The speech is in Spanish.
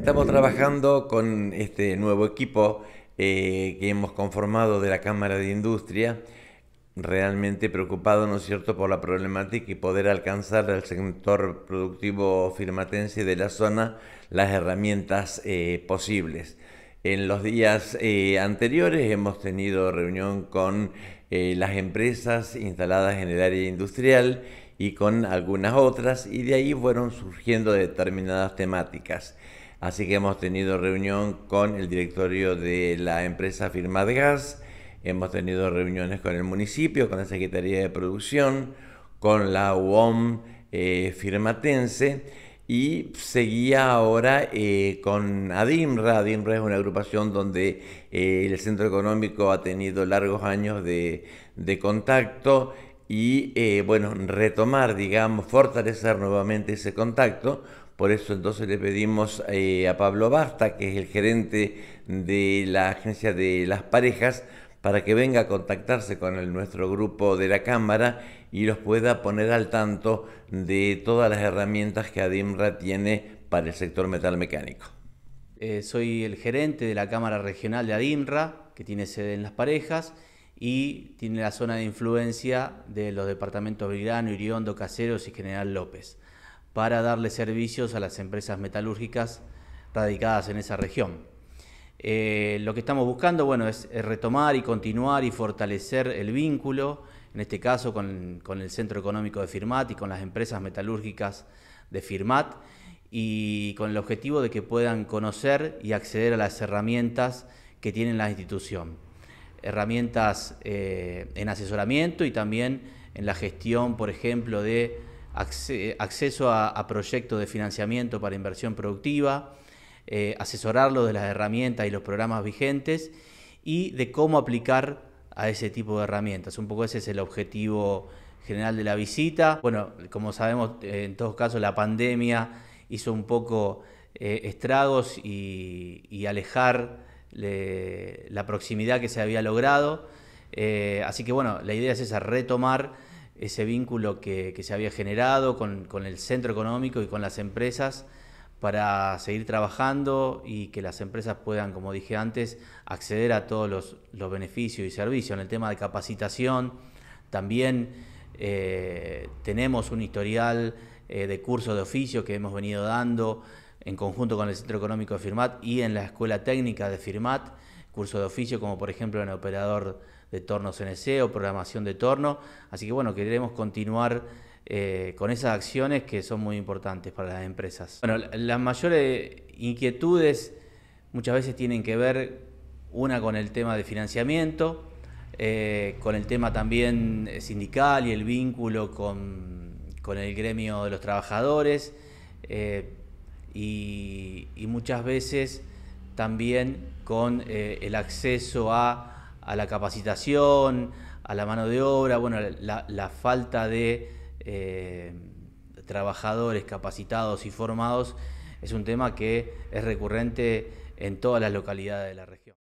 Estamos trabajando con este nuevo equipo eh, que hemos conformado de la Cámara de Industria, realmente preocupado, ¿no es cierto?, por la problemática y poder alcanzar al sector productivo firmatense de la zona las herramientas eh, posibles. En los días eh, anteriores hemos tenido reunión con las empresas instaladas en el área industrial y con algunas otras y de ahí fueron surgiendo determinadas temáticas. Así que hemos tenido reunión con el directorio de la empresa gas, hemos tenido reuniones con el municipio, con la Secretaría de Producción, con la UOM eh, Firmatense y seguía ahora eh, con ADIMRA. ADIMRA es una agrupación donde eh, el Centro Económico ha tenido largos años de, de contacto y, bueno, retomar, digamos, fortalecer nuevamente ese contacto por eso entonces le pedimos eh, a Pablo Basta, que es el gerente de la agencia de las parejas, para que venga a contactarse con el, nuestro grupo de la Cámara y los pueda poner al tanto de todas las herramientas que ADIMRA tiene para el sector metalmecánico. Eh, soy el gerente de la Cámara Regional de ADIMRA, que tiene sede en Las Parejas y tiene la zona de influencia de los departamentos Virano, Iriondo, Caseros y General López para darle servicios a las empresas metalúrgicas radicadas en esa región. Eh, lo que estamos buscando, bueno, es, retomar y continuar y fortalecer el vínculo, en este caso con, el Centro Económico de Firmat y con las empresas metalúrgicas de Firmat, y con el objetivo de que puedan conocer y acceder a las herramientas que tiene la institución. Herramientas eh, en asesoramiento y también en la gestión, por ejemplo, de acceso a, proyectos de financiamiento para inversión productiva, eh, asesorarlo de las herramientas y los programas vigentes y de cómo aplicar a ese tipo de herramientas. Un poco ese es el objetivo general de la visita. Bueno, como sabemos, eh, en todos casos la pandemia hizo un poco eh, estragos y, alejar la proximidad que se había logrado. así que bueno, la idea es esa, retomar ese vínculo que, se había generado con, el centro económico y con las empresas para seguir trabajando y que las empresas puedan, como dije antes, acceder a todos los, beneficios y servicios. En el tema de capacitación, también eh, tenemos un historial eh, de cursos de oficio que hemos venido dando en conjunto con el Centro Económico de Firmat y en la Escuela Técnica de Firmat, cursos de oficio como por ejemplo en el operador de torno CNC o programación de torno. Así que bueno, queremos continuar eh, con esas acciones que son muy importantes para las empresas. Bueno, las mayores inquietudes muchas veces tienen que ver una con el tema de financiamiento, eh, con el tema también eh, sindical y el vínculo con, el gremio de los trabajadores y, muchas veces también con el acceso a a la capacitación, a la mano de obra, bueno, la, falta de eh, trabajadores capacitados y formados es un tema que es recurrente en todas las localidades de la región.